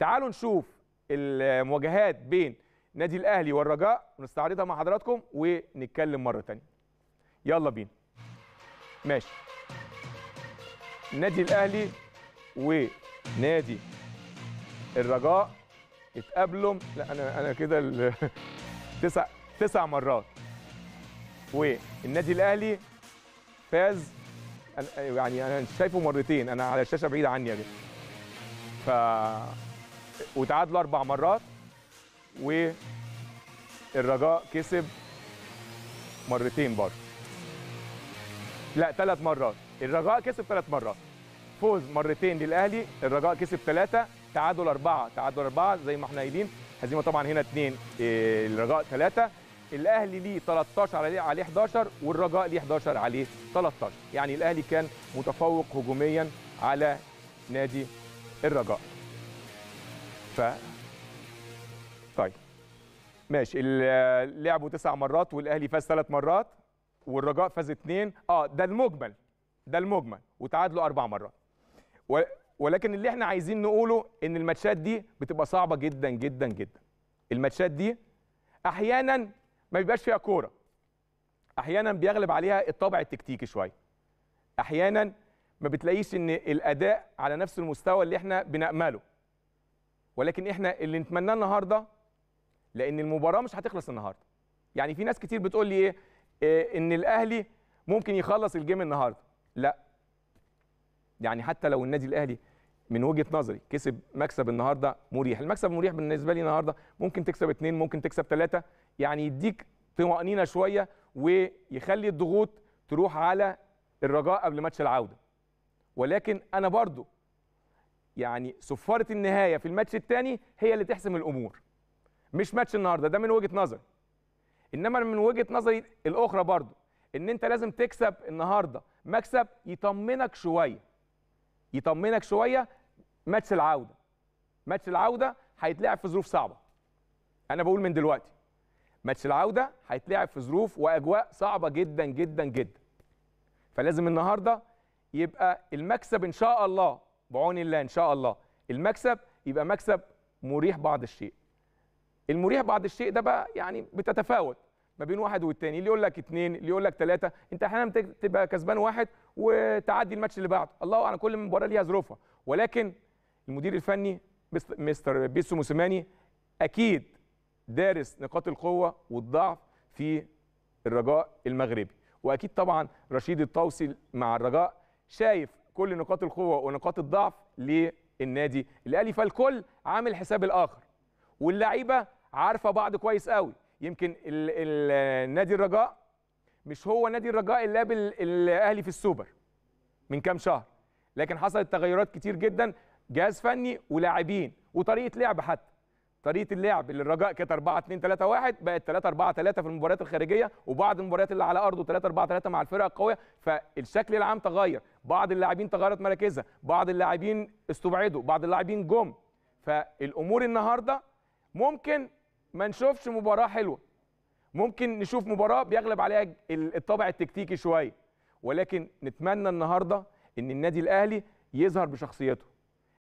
تعالوا نشوف المواجهات بين نادي الاهلي والرجاء ونستعرضها مع حضراتكم ونتكلم مره ثانيه يلا بينا ماشي النادي الاهلي ونادي الرجاء اتقابلوا لا انا انا كده تسع تسع مرات والنادي الاهلي فاز يعني انا شايفه مرتين انا على الشاشه بعيد عني يا جدع وتعادلوا اربع مرات والرجاء كسب مرتين برضه لا ثلاث مرات الرجاء كسب ثلاث مرات فوز مرتين للاهلي الرجاء كسب ثلاثه تعادل اربعه تعادل اربعه زي ما احنا قايلين هزيمه طبعا هنا اثنين آه، الرجاء ثلاثه الاهلي ليه 13 عليه عليه 11 والرجاء ليه 11 عليه 13 يعني الاهلي كان متفوق هجوميا على نادي الرجاء ف طيب ماشي لعبوا تسع مرات والاهلي فاز ثلاث مرات والرجاء فاز اثنين اه ده المجمل ده المجمل وتعادلوا اربع مرات و... ولكن اللي احنا عايزين نقوله ان الماتشات دي بتبقى صعبه جدا جدا جدا الماتشات دي احيانا ما بيبقاش فيها كوره احيانا بيغلب عليها الطابع التكتيكي شويه احيانا ما بتلاقيش ان الاداء على نفس المستوى اللي احنا بنامله ولكن احنا اللي نتمناه النهارده لان المباراه مش هتخلص النهارده يعني في ناس كتير بتقول لي ايه, إيه ان الاهلي ممكن يخلص الجيم النهارده لا يعني حتى لو النادي الاهلي من وجهه نظري كسب مكسب النهارده مريح المكسب مريح بالنسبه لي النهارده ممكن تكسب اثنين ممكن تكسب ثلاثه يعني يديك طمانينه شويه ويخلي الضغوط تروح على الرجاء قبل ماتش العوده ولكن انا برضو يعني صفاره النهايه في الماتش الثاني هي اللي تحسم الامور مش ماتش النهارده ده من وجهه نظري انما من وجهه نظري الاخرى برضو ان انت لازم تكسب النهارده مكسب يطمنك شويه يطمنك شويه ماتش العوده ماتش العوده هيتلعب في ظروف صعبه انا بقول من دلوقتي ماتش العوده هيتلعب في ظروف واجواء صعبه جدا جدا جدا فلازم النهارده يبقى المكسب ان شاء الله بعون الله ان شاء الله المكسب يبقى مكسب مريح بعض الشيء المريح بعض الشيء ده بقى يعني بتتفاوت ما بين واحد والتاني اللي يقول لك اثنين اللي يقول لك ثلاثه انت احيانا تبقى كسبان واحد وتعدي الماتش اللي بعده الله اعلم كل مباراه ليها ظروفها ولكن المدير الفني مستر بيسو موسيماني اكيد دارس نقاط القوه والضعف في الرجاء المغربي واكيد طبعا رشيد الطوسي مع الرجاء شايف كل نقاط القوه ونقاط الضعف للنادي الاهلي فالكل عامل حساب الاخر واللعيبه عارفه بعض كويس قوي يمكن ال الـ نادي الرجاء مش هو نادي الرجاء اللي قابل الاهلي في السوبر من كام شهر لكن حصلت تغيرات كتير جدا جهاز فني ولاعبين وطريقه لعب حتى طريقه اللعب اللي الرجاء كانت 4 2 3 1 بقت 3 4 3 في المباريات الخارجيه وبعض المباريات اللي على ارضه 3 4 3 مع الفرق القويه فالشكل العام تغير بعض اللاعبين تغيرت مراكزها بعض اللاعبين استبعدوا بعض اللاعبين جم فالامور النهارده ممكن ما نشوفش مباراه حلوه ممكن نشوف مباراه بيغلب عليها الطابع التكتيكي شويه ولكن نتمنى النهارده ان النادي الاهلي يظهر بشخصيته